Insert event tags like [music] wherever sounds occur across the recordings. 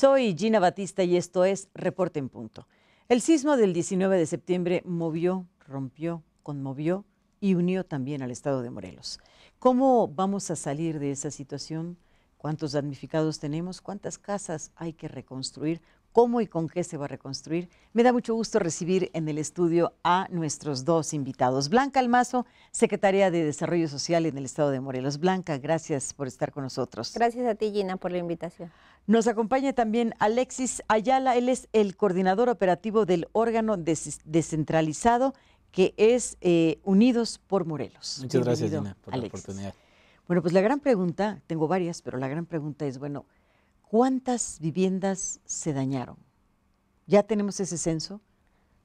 Soy Gina Batista y esto es Reporte en Punto. El sismo del 19 de septiembre movió, rompió, conmovió y unió también al estado de Morelos. ¿Cómo vamos a salir de esa situación? ¿Cuántos damnificados tenemos? ¿Cuántas casas hay que reconstruir? cómo y con qué se va a reconstruir. Me da mucho gusto recibir en el estudio a nuestros dos invitados. Blanca Almazo, secretaria de Desarrollo Social en el Estado de Morelos. Blanca, gracias por estar con nosotros. Gracias a ti, Gina, por la invitación. Nos acompaña también Alexis Ayala, él es el coordinador operativo del órgano descentralizado que es eh, Unidos por Morelos. Muchas gracias, Gina, por la oportunidad. Bueno, pues la gran pregunta, tengo varias, pero la gran pregunta es, bueno, ¿Cuántas viviendas se dañaron? ¿Ya tenemos ese censo?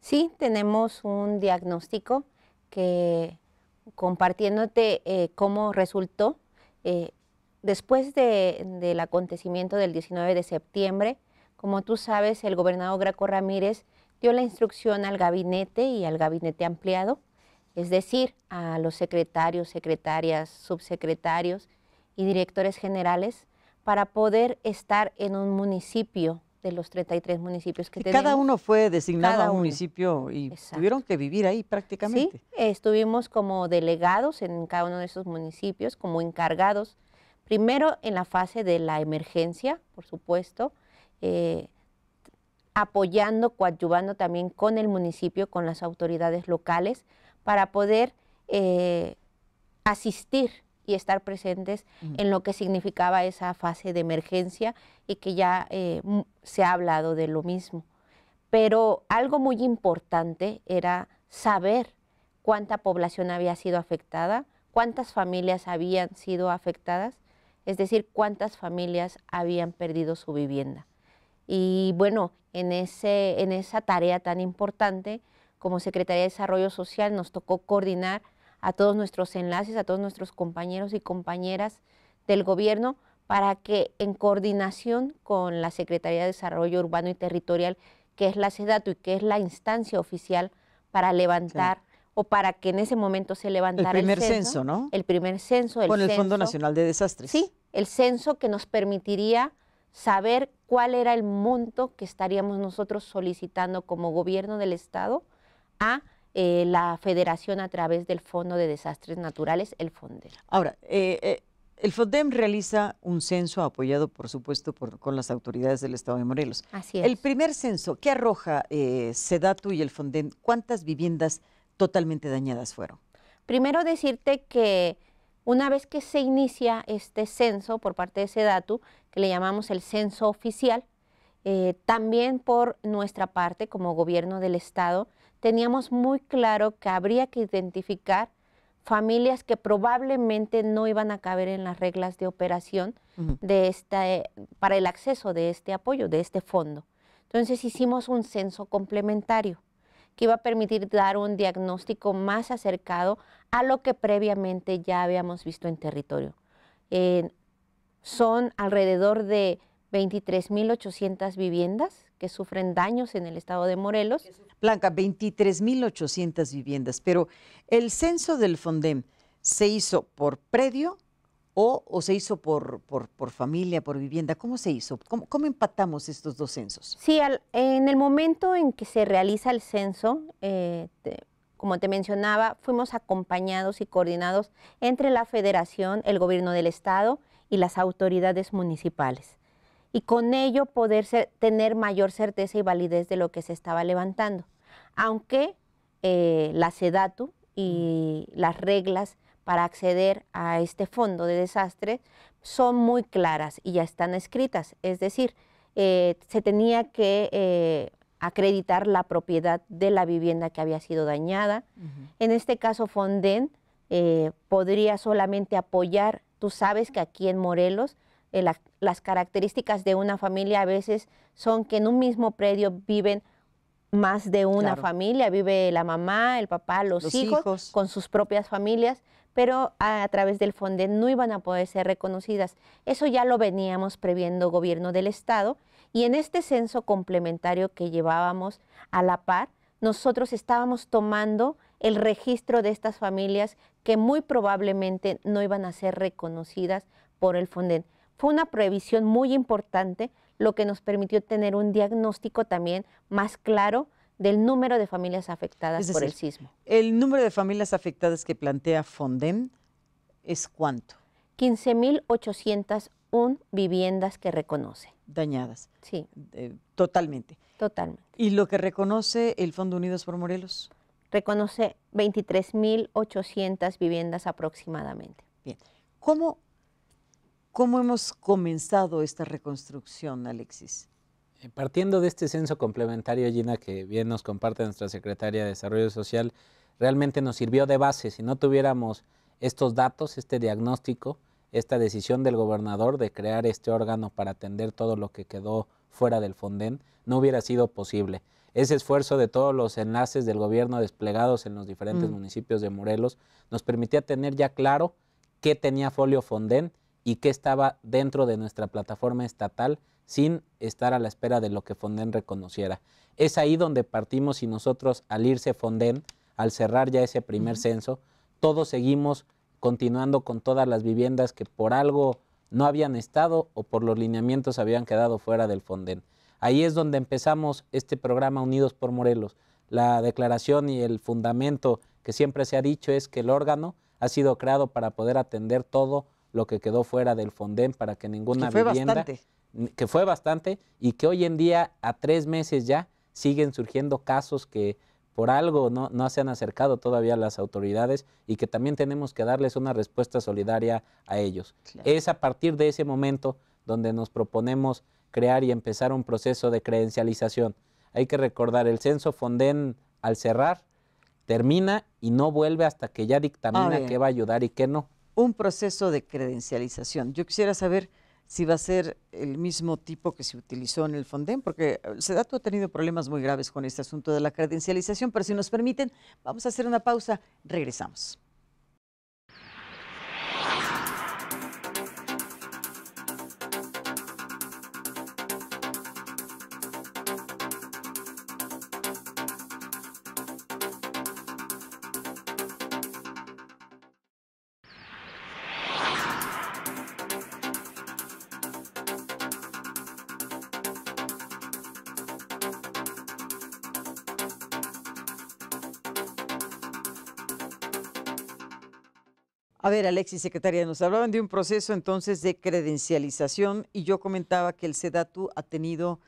Sí, tenemos un diagnóstico que compartiéndote eh, cómo resultó, eh, después del acontecimiento del 19 de septiembre, como tú sabes, el gobernador Graco Ramírez dio la instrucción al gabinete y al gabinete ampliado, es decir, a los secretarios, secretarias, subsecretarios y directores generales para poder estar en un municipio de los 33 municipios que tenemos. Cada uno fue designado a un municipio y tuvieron que vivir ahí prácticamente. Sí, estuvimos como delegados en cada uno de esos municipios, como encargados, primero en la fase de la emergencia, por supuesto, eh, apoyando, coadyuvando también con el municipio, con las autoridades locales, para poder eh, asistir y estar presentes en lo que significaba esa fase de emergencia y que ya eh, se ha hablado de lo mismo. Pero algo muy importante era saber cuánta población había sido afectada, cuántas familias habían sido afectadas, es decir, cuántas familias habían perdido su vivienda. Y bueno, en, ese, en esa tarea tan importante, como Secretaría de Desarrollo Social nos tocó coordinar a todos nuestros enlaces, a todos nuestros compañeros y compañeras del gobierno para que en coordinación con la Secretaría de Desarrollo Urbano y Territorial, que es la SEDATU y que es la instancia oficial para levantar o para que en ese momento se levantara el primer el censo, censo, ¿no? El primer censo, el con el Fondo Nacional de Desastres. Sí, el censo que nos permitiría saber cuál era el monto que estaríamos nosotros solicitando como gobierno del Estado a eh, la federación a través del Fondo de Desastres Naturales, el FONDEM. Ahora, eh, eh, el FONDEM realiza un censo apoyado, por supuesto, por, con las autoridades del Estado de Morelos. Así es. El primer censo, ¿qué arroja SEDATU y el FONDEM? ¿Cuántas viviendas totalmente dañadas fueron? Primero decirte que una vez que se inicia este censo por parte de SEDATU, que le llamamos el censo oficial, también por nuestra parte como gobierno del Estado teníamos muy claro que habría que identificar familias que probablemente no iban a caber en las reglas de operación de esta para el acceso de este apoyo, de este fondo. Entonces hicimos un censo complementario que iba a permitir dar un diagnóstico más acercado a lo que previamente ya habíamos visto en territorio. Eh, son alrededor de 23.800 viviendas que sufren daños en el estado de Morelos. Blanca, 23.800 viviendas, pero el censo del Fondem se hizo por predio o, se hizo por, por, familia, por vivienda. ¿Cómo se hizo? ¿Cómo, empatamos estos dos censos? Sí, al, en el momento en que se realiza el censo, eh, como te mencionaba, fuimos acompañados y coordinados entre la federación, el gobierno del estado y las autoridades municipales y con ello poder tener mayor certeza y validez de lo que se estaba levantando. Aunque eh, la SEDATU y las reglas para acceder a este fondo de desastre son muy claras y ya están escritas. Es decir, eh, se tenía que eh, acreditar la propiedad de la vivienda que había sido dañada. En este caso, Fonden podría solamente apoyar. Tú sabes que aquí en Morelos eh, las características de una familia a veces son que en un mismo predio viven más de una familia, vive la mamá, el papá, los, hijos, con sus propias familias, pero a, través del FONDEN no iban a poder ser reconocidas. Eso ya lo veníamos previendo gobierno del Estado y en este censo complementario que llevábamos a la par, nosotros estábamos tomando el registro de estas familias que muy probablemente no iban a ser reconocidas por el FONDEN. Fue una previsión muy importante, lo que nos permitió tener un diagnóstico también más claro del número de familias afectadas por el sismo. El número de familias afectadas que plantea Fonden es cuánto? 15.801 viviendas que reconoce. Dañadas. Sí. totalmente. Totalmente. ¿Y lo que reconoce el Fondo Unidos por Morelos? Reconoce 23.800 viviendas aproximadamente. Bien. ¿Cómo ¿Cómo hemos comenzado esta reconstrucción, Alexis? Eh, partiendo de este censo complementario, Gina, que bien nos comparte nuestra secretaria de Desarrollo Social, realmente nos sirvió de base. Si no tuviéramos estos datos, este diagnóstico, esta decisión del gobernador de crear este órgano para atender todo lo que quedó fuera del Fonden, no hubiera sido posible. Ese esfuerzo de todos los enlaces del gobierno desplegados en los diferentes mm. municipios de Morelos nos permitía tener ya claro qué tenía Folio Fonden y que estaba dentro de nuestra plataforma estatal sin estar a la espera de lo que Fonden reconociera. Es ahí donde partimos y nosotros al irse Fonden, al cerrar ya ese primer censo, todos seguimos continuando con todas las viviendas que por algo no habían estado o por los lineamientos habían quedado fuera del Fonden. Ahí es donde empezamos este programa Unidos por Morelos. La declaración y el fundamento que siempre se ha dicho es que el órgano ha sido creado para poder atender todo lo que quedó fuera del Fonden para que ninguna vivienda... Que fue bastante y que hoy en día, a tres meses ya, siguen surgiendo casos que por algo no, no se han acercado todavía a las autoridades y que también tenemos que darles una respuesta solidaria a ellos. Es a partir de ese momento donde nos proponemos crear y empezar un proceso de credencialización. Hay que recordar, el censo Fonden al cerrar termina y no vuelve hasta que ya dictamina qué va a ayudar y qué no un proceso de credencialización. Yo quisiera saber si va a ser el mismo tipo que se utilizó en el Fonden, porque eh, Sedato ha tenido problemas muy graves con este asunto de la credencialización, pero si nos permiten, vamos a hacer una pausa, regresamos. A ver, Alexis, secretaria, nos hablaban de un proceso entonces de credencialización y yo comentaba que el CEDATU ha tenido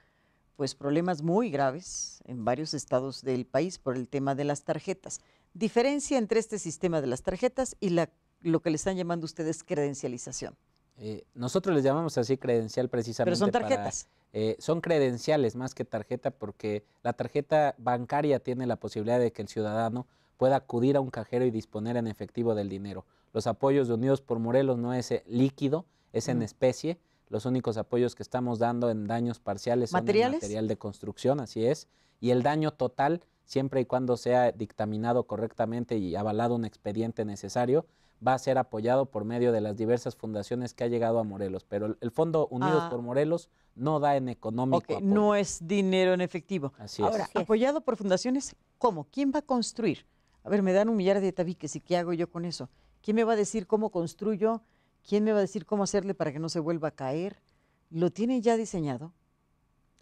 pues problemas muy graves en varios estados del país por el tema de las tarjetas. Diferencia entre este sistema de las tarjetas y la, lo que le están llamando ustedes credencialización. Eh, nosotros les llamamos así credencial precisamente. Pero son tarjetas. Eh, son credenciales más que tarjeta porque la tarjeta bancaria tiene la posibilidad de que el ciudadano pueda acudir a un cajero y disponer en efectivo del dinero. Los apoyos de Unidos por Morelos no es eh, líquido, es en especie. Los únicos apoyos que estamos dando en daños parciales son material de construcción, así es. Y el daño total, siempre y cuando sea dictaminado correctamente y avalado un expediente necesario, va a ser apoyado por medio de las diversas fundaciones que ha llegado a Morelos. Pero el, Fondo Unidos ah. por Morelos no da en económico. No es dinero en efectivo. Así Ahora, apoyado por fundaciones, ¿cómo? ¿Quién va a construir? A ver, me dan un millar de tabiques y ¿qué hago yo con eso? ¿Quién me va a decir cómo construyo? ¿Quién me va a decir cómo hacerle para que no se vuelva a caer? ¿Lo tiene ya diseñado?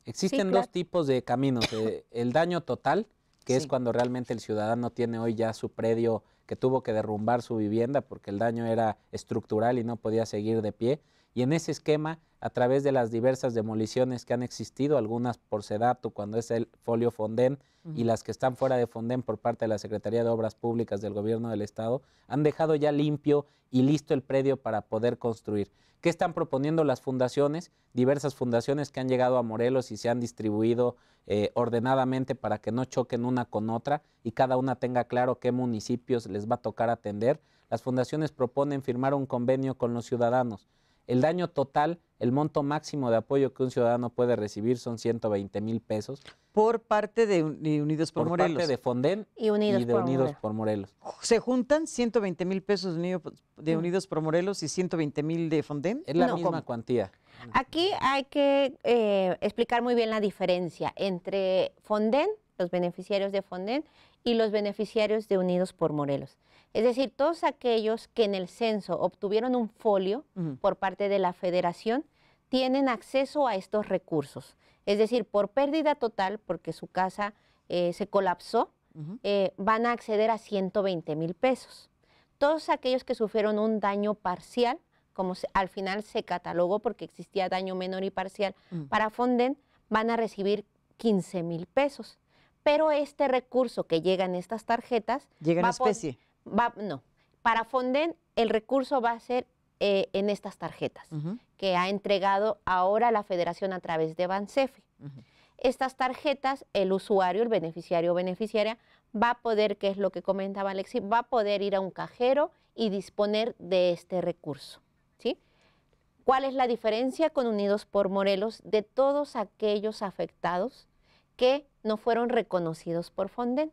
Existen dos tipos de caminos. Eh, [laughs] el daño total, que es cuando realmente el ciudadano tiene hoy ya su predio que tuvo que derrumbar su vivienda porque el daño era estructural y no podía seguir de pie. Y en ese esquema a través de las diversas demoliciones que han existido, algunas por Sedatu cuando es el folio Fonden y las que están fuera de Fonden por parte de la Secretaría de Obras Públicas del Gobierno del Estado, han dejado ya limpio y listo el predio para poder construir. ¿Qué están proponiendo las fundaciones? Diversas fundaciones que han llegado a Morelos y se han distribuido eh, ordenadamente para que no choquen una con otra y cada una tenga claro qué municipios les va a tocar atender. Las fundaciones proponen firmar un convenio con los ciudadanos el daño total, el monto máximo de apoyo que un ciudadano puede recibir son 120 mil pesos. Por parte de Unidos por, Morelos. Por parte de Fonden y Unidos, por, Morelos. Se juntan 120 mil pesos de mm. Unidos por Morelos y 120 mil de Fonden. Es la misma cuantía. Aquí hay que eh, explicar muy bien la diferencia entre Fonden los beneficiarios de Fonden y los beneficiarios de Unidos por Morelos. Es decir, todos aquellos que en el censo obtuvieron un folio por parte de la federación tienen acceso a estos recursos. Es decir, por pérdida total, porque su casa eh, se colapsó, eh, van a acceder a 120 mil pesos. Todos aquellos que sufrieron un daño parcial, como al final se catalogó porque existía daño menor y parcial para Fonden, van a recibir 15 mil pesos pero este recurso que llega en estas tarjetas... Llega en especie. no, para Fonden el recurso va a ser eh, en estas tarjetas que ha entregado ahora la federación a través de Bancefe. Estas tarjetas, el usuario, el beneficiario o beneficiaria, va a poder, que es lo que comentaba Alexis, va a poder ir a un cajero y disponer de este recurso. ¿Cuál es la diferencia con Unidos por Morelos de todos aquellos afectados que no fueron reconocidos por Fonden.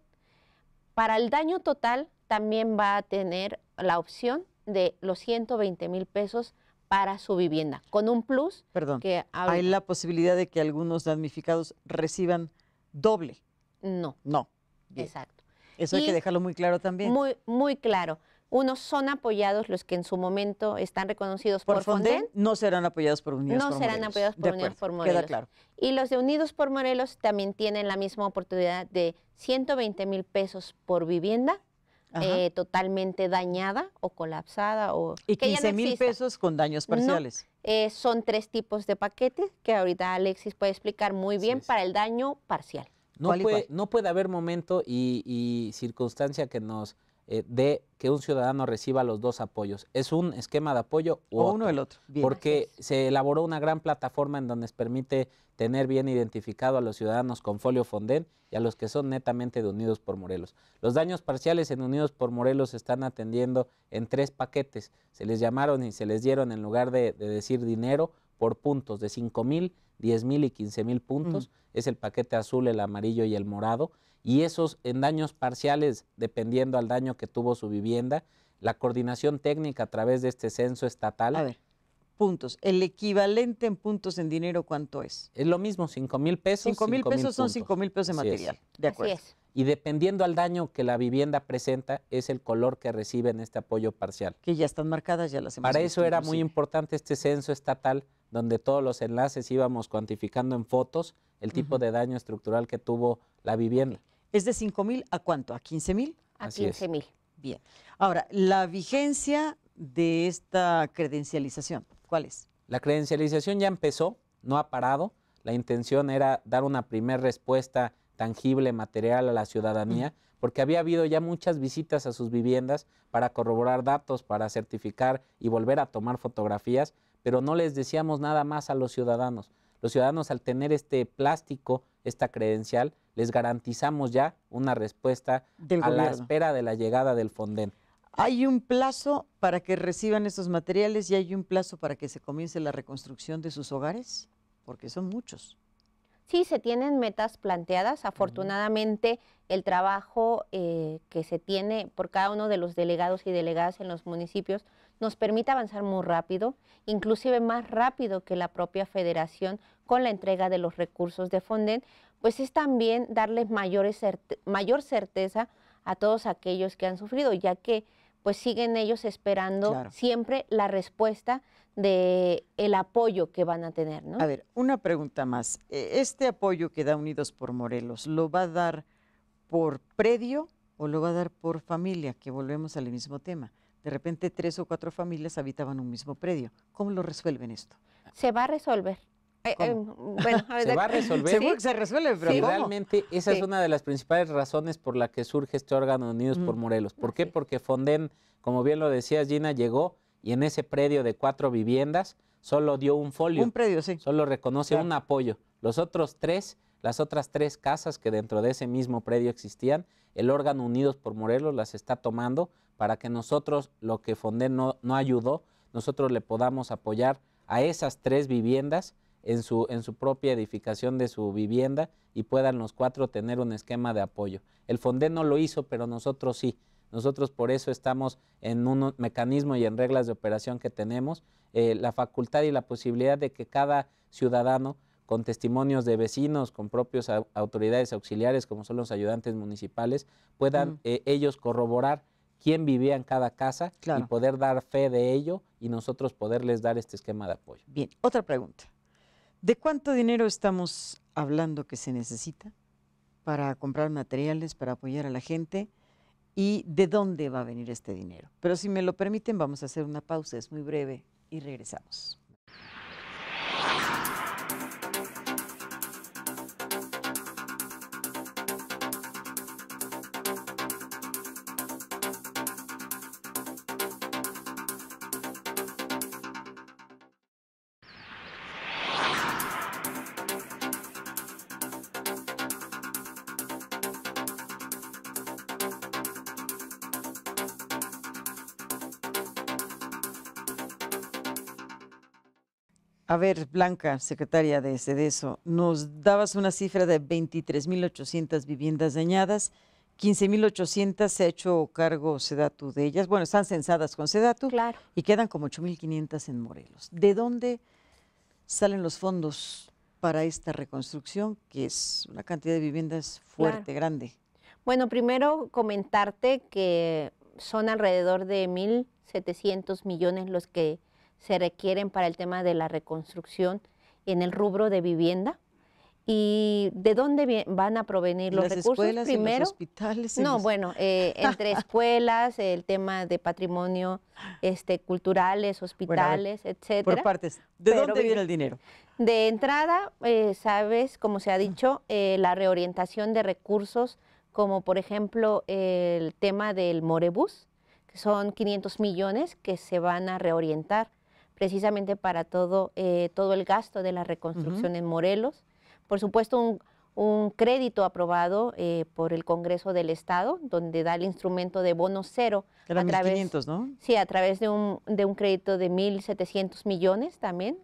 Para el daño total también va a tener la opción de los 120 mil pesos para su vivienda, con un plus. Perdón, que ¿hay la posibilidad de que algunos damnificados reciban doble? No. No. Exacto. Eso hay que dejarlo muy claro también. Muy, muy claro. Unos son apoyados los que en su momento están reconocidos por, por No serán apoyados por Unidos por Morelos. No serán apoyados por Unidos por Morelos. Queda claro. Y los de Unidos por Morelos también tienen la misma oportunidad de 120 mil pesos por vivienda. Eh, totalmente dañada o colapsada o y 15 mil pesos con daños parciales eh, son tres tipos de paquetes que ahorita Alexis puede explicar muy bien para el daño parcial no puede, no puede haber momento y circunstancia que nos eh, de que un ciudadano reciba los dos apoyos. Es un esquema de apoyo o uno el otro. porque se elaboró una gran plataforma en donde se permite tener bien identificado a los ciudadanos con folio Fonden y a los que son netamente de Unidos por Morelos. Los daños parciales en Unidos por Morelos se están atendiendo en tres paquetes. Se les llamaron y se les dieron en lugar de, decir dinero por puntos de 5 mil, 10 mil y 15 mil puntos. Es el paquete azul, el amarillo y el morado y esos en daños parciales, dependiendo al daño que tuvo su vivienda, la coordinación técnica a través de este censo estatal. A puntos. ¿El equivalente en puntos en dinero cuánto es? Es lo mismo, 5 mil pesos. 5 mil pesos son 5 mil pesos de material. De acuerdo. Y dependiendo al daño que la vivienda presenta, es el color que recibe en este apoyo parcial. Que ya están marcadas, ya las hemos Para eso era muy importante este censo estatal, donde todos los enlaces íbamos cuantificando en fotos el tipo de daño estructural que tuvo la vivienda es de 5 mil a cuánto, a 15 mil. A 15.000 15 mil. Bien. Ahora, la vigencia de esta credencialización, ¿cuál es? La credencialización ya empezó, no ha parado. La intención era dar una primera respuesta tangible, material a la ciudadanía, porque había habido ya muchas visitas a sus viviendas para corroborar datos, para certificar y volver a tomar fotografías, pero no les decíamos nada más a los ciudadanos. Los ciudadanos al tener este plástico esta credencial, les garantizamos ya una respuesta a la espera de la llegada del Fonden. Hay un plazo para que reciban estos materiales y hay un plazo para que se comience la reconstrucción de sus hogares, porque son muchos. Sí, se tienen metas planteadas. Afortunadamente, el trabajo eh, que se tiene por cada uno de los delegados y delegadas en los municipios nos permite avanzar muy rápido, inclusive más rápido que la propia federación con la entrega de los recursos de Fonden, pues es también darles mayor, mayor certeza a todos aquellos que han sufrido, ya que pues siguen ellos esperando siempre la respuesta de el apoyo que van a tener. A ver, una pregunta más. E, ¿Este apoyo que da Unidos por Morelos lo va a dar por predio o lo va a dar por familia? Que volvemos al mismo tema. De repente tres o cuatro familias habitaban un mismo predio. ¿Cómo lo resuelven esto? Se va a resolver. Eh, eh, mm, [laughs] se va a resolver. se resuelve, pero realmente esa es una de las principales razones por la que surge este órgano Unidos por mm, Morelos. ¿Por qué? Porque Fonden, como bien lo decías, Gina, llegó y en ese predio de cuatro viviendas solo dio un folio. Un predio, sí. Solo reconoce un apoyo. Los otros tres, las otras tres casas que dentro de ese mismo predio existían, el órgano Unidos por Morelos las está tomando para que nosotros, lo que Fondé no, no ayudó, nosotros le podamos apoyar a esas tres viviendas en su, en su propia edificación de su vivienda y puedan los cuatro tener un esquema de apoyo. El Fondé no lo hizo, pero nosotros sí. Nosotros por eso estamos en un mecanismo y en reglas de operación que tenemos, eh, la facultad y la posibilidad de que cada ciudadano, con testimonios de vecinos, con propias autoridades auxiliares, como son los ayudantes municipales, puedan eh, ellos corroborar quién vivía en cada casa y poder dar fe de ello y nosotros poderles dar este esquema de apoyo. Bien, otra pregunta. ¿De cuánto dinero estamos hablando que se necesita para comprar materiales, para apoyar a la gente? ¿Y de dónde va a venir este dinero? Pero si me lo permiten, vamos a hacer una pausa, es muy breve, y regresamos. A ver, Blanca, secretaria de SEDESO, nos dabas una cifra de 23.800 viviendas dañadas. 15.800 se ha hecho cargo Sedatu de ellas. Bueno, están censadas con Sedatu y quedan como 8.500 en Morelos. ¿De dónde salen los fondos para esta reconstrucción, que es una cantidad de viviendas fuerte, grande? Bueno, primero comentarte que son alrededor de 1.700 millones los que se requieren para el tema de la reconstrucción en el rubro de vivienda. ¿Y de dónde van a provenir los recursos? Escuelas, hospitales. no, bueno, eh, [laughs] entre escuelas, el tema de patrimonio este, culturales, hospitales, etc. etcétera. Por partes. ¿De dónde viene el dinero? De entrada, eh, sabes, como se ha dicho, eh, la reorientación de recursos, como por ejemplo el tema del Morebus, que son 500 millones que se van a reorientar precisamente para todo, eh, todo el gasto de la reconstrucción en Morelos. Por supuesto, un, crédito aprobado eh, por el Congreso del Estado, donde da el instrumento de bono cero. a través, ¿no? Sí, a través de un, de un crédito de 1.700 millones también.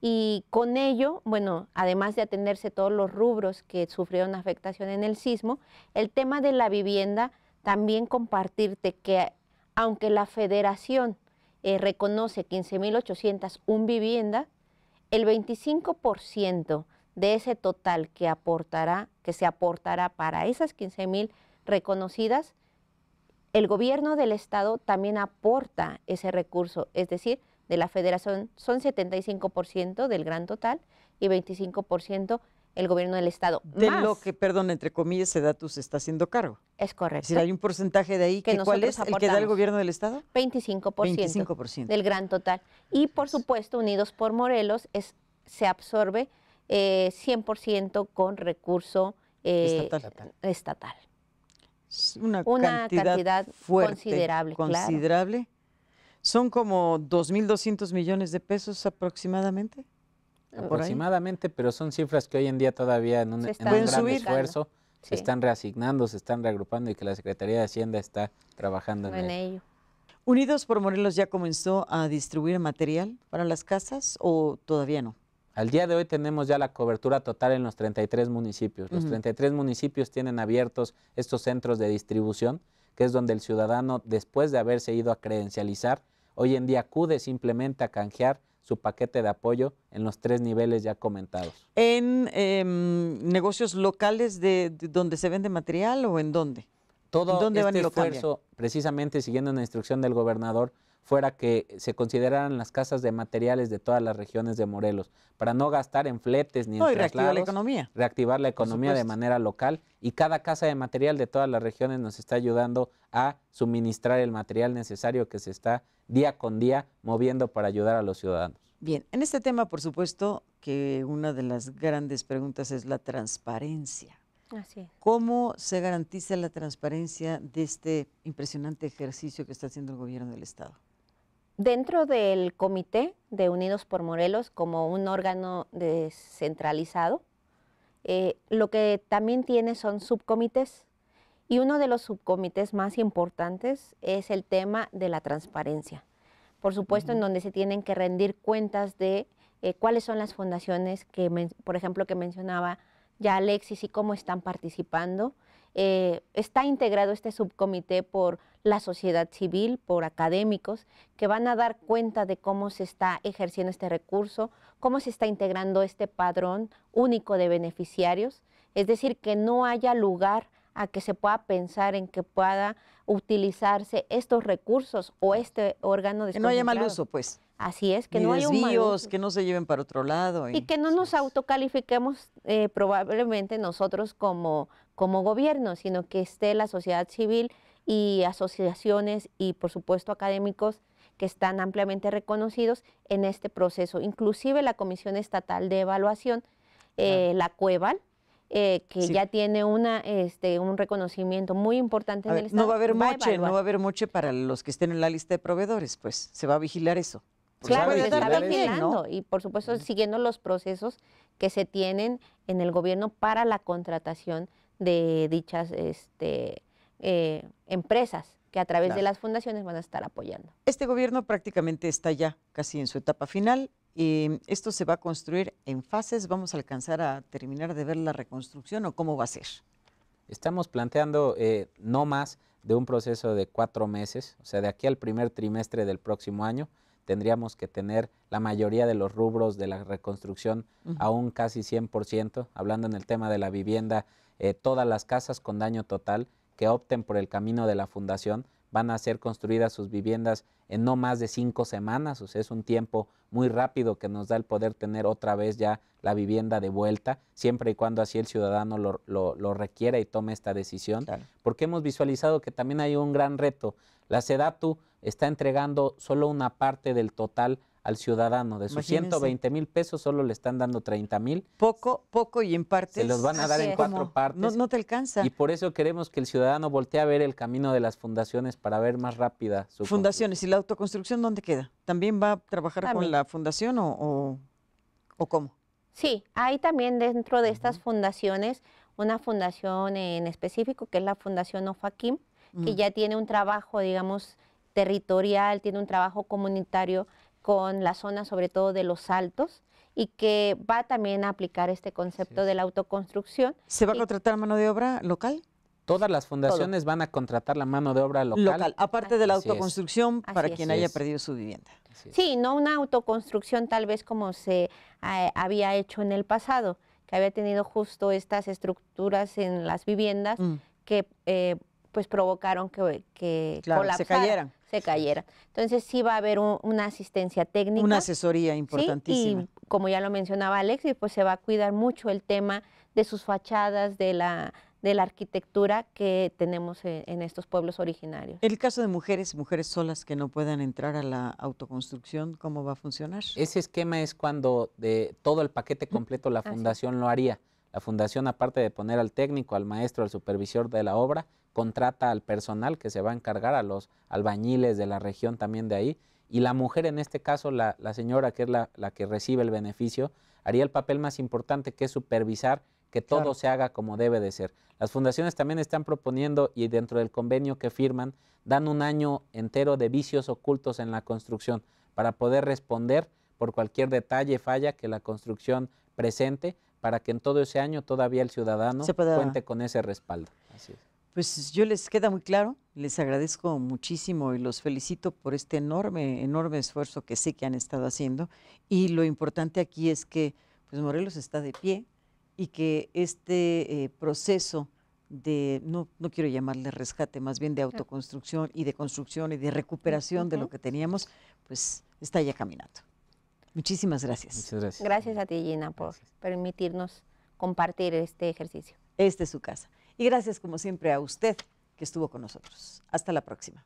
Y con ello, bueno, además de atenderse todos los rubros que sufrieron afectación en el sismo, el tema de la vivienda, también compartirte que aunque la federación eh, reconoce 15.801 vivienda, el 25% de ese total que aportará, que se aportará para esas 15.000 reconocidas, el gobierno del estado también aporta ese recurso, es decir, de la federación son 75% del gran total y 25% el gobierno del estado. De lo que, perdón, entre comillas, dato se está haciendo cargo. Es correcto. Es hay un porcentaje de ahí que, ¿cuál es el que da el gobierno del estado? 25%. Del gran total. Y por supuesto, Unidos por Morelos es, se absorbe 100% eh, con recurso eh, estatal. Una, cantidad, fuerte, considerable. Considerable. Son como 2.200 millones de pesos aproximadamente. Ah, aproximadamente, pero son cifras que hoy en día todavía en un, gran esfuerzo se están reasignando, se están reagrupando y que la Secretaría de Hacienda está trabajando en, ello. Unidos por Morelos ya comenzó a distribuir material para las casas o todavía no? Al día de hoy tenemos ya la cobertura total en los 33 municipios. Los 33 municipios tienen abiertos estos centros de distribución, que es donde el ciudadano, después de haberse ido a credencializar, hoy en día acude simplemente a canjear su paquete de apoyo en los tres niveles ya comentados. ¿En em, negocios locales de, donde se vende material o en dónde? Todo este esfuerzo, precisamente siguiendo la instrucción del gobernador, fuera que se consideraran las casas de materiales de todas las regiones de Morelos, para no gastar en fletes ni en reactivar la economía. Reactivar la economía de manera local y cada casa de material de todas las regiones nos está ayudando a suministrar el material necesario que se está día con día moviendo para ayudar a los ciudadanos. Bien, en este tema, por supuesto, que una de las grandes preguntas es la transparencia. Así ¿Cómo se garantiza la transparencia de este impresionante ejercicio que está haciendo el gobierno del Estado? Dentro del comité de Unidos por Morelos, como un órgano descentralizado, eh, lo que también tiene son subcomités. Y uno de los subcomités más importantes es el tema de la transparencia. Por supuesto, en donde se tienen que rendir cuentas de eh, cuáles son las fundaciones que, por ejemplo, que mencionaba ya Alexis y cómo están participando, eh, está integrado este subcomité por la sociedad civil, por académicos, que van a dar cuenta de cómo se está ejerciendo este recurso, cómo se está integrando este padrón único de beneficiarios, es decir, que no haya lugar a que se pueda pensar en que pueda utilizarse estos recursos o este órgano de... Que no haya mal uso, pues. Así es, que no hay desvíos, que no se lleven para otro lado. Y, que no nos autocalifiquemos eh, probablemente nosotros como, como gobierno, sino que esté la sociedad civil y asociaciones y por supuesto académicos que están ampliamente reconocidos en este proceso. Inclusive la Comisión Estatal de Evaluación, eh, la CUEVAL, eh, que ya tiene una, este, un reconocimiento muy importante en el Estado. No va a haber moche, no va a haber moche para los que estén en la lista de proveedores, pues se va a vigilar eso claro, se está vigilando y por supuesto siguiendo los procesos que se tienen en el gobierno para la contratación de dichas este, eh, empresas que a través de las fundaciones van a estar apoyando. Este gobierno prácticamente está ya casi en su etapa final. Y esto se va a construir en fases. ¿Vamos a alcanzar a terminar de ver la reconstrucción o cómo va a ser? Estamos planteando eh, no más de un proceso de cuatro meses, o sea, de aquí al primer trimestre del próximo año, tendríamos que tener la mayoría de los rubros de la reconstrucción a un casi 100%, hablando en el tema de la vivienda, eh, todas las casas con daño total que opten por el camino de la fundación van a ser construidas sus viviendas en no más de cinco semanas, o sea, es un tiempo muy rápido que nos da el poder tener otra vez ya la vivienda de vuelta, siempre y cuando así el ciudadano lo, requiera y tome esta decisión, porque hemos visualizado que también hay un gran reto. La SEDATU está entregando solo una parte del total al ciudadano. De sus 120 mil pesos solo le están dando 30 mil. Poco, poco y en partes. Se los van a dar en cuatro partes. No, no, te alcanza. Y por eso queremos que el ciudadano voltee a ver el camino de las fundaciones para ver más rápida su... Fundaciones, ¿y la autoconstrucción dónde queda? ¿También va a trabajar con la fundación o, o, cómo? Sí, hay también dentro de estas fundaciones una fundación en específico que es la Fundación OFAKIM, que ya tiene un trabajo, digamos, territorial, tiene un trabajo comunitario con la zona sobre todo de los altos y que va también a aplicar este concepto de la autoconstrucción. ¿Se va a contratar mano de obra local? Todas las fundaciones van a contratar la mano de obra local. aparte de la autoconstrucción para quien haya perdido su vivienda. Sí, no una autoconstrucción tal vez como se eh, había hecho en el pasado, que había tenido justo estas estructuras en las viviendas mm. que eh, pues provocaron que, que se cayeran. Se Entonces sí va a haber una asistencia técnica. Una asesoría importantísima. Y como ya lo mencionaba Alexis, pues se va a cuidar mucho el tema de sus fachadas, de la, de la arquitectura que tenemos en, estos pueblos originarios. El caso de mujeres, mujeres solas que no puedan entrar a la autoconstrucción, ¿cómo va a funcionar? Ese esquema es cuando de todo el paquete completo la fundación lo haría. La fundación, aparte de poner al técnico, al maestro, al supervisor de la obra, contrata al personal que se va a encargar, a los albañiles de la región también de ahí, y la mujer, en este caso, la, señora que es la, que recibe el beneficio, haría el papel más importante que es supervisar que todo se haga como debe de ser. Las fundaciones también están proponiendo y dentro del convenio que firman, dan un año entero de vicios ocultos en la construcción para poder responder por cualquier detalle, falla que la construcción presente, para que en todo ese año todavía el ciudadano cuente con ese respaldo. Así es. Pues yo les queda muy claro, les agradezco muchísimo y los felicito por este enorme, enorme esfuerzo que sé que han estado haciendo. Y lo importante aquí es que pues Morelos está de pie y que este eh, proceso de, no, no quiero llamarle rescate, más bien de autoconstrucción y de construcción y de recuperación de lo que teníamos, pues está ya caminando. Muchísimas gracias. gracias. Gracias a ti, Gina, por permitirnos compartir este ejercicio. Este es su casa. Y gracias como siempre a usted que estuvo con nosotros. Hasta la próxima.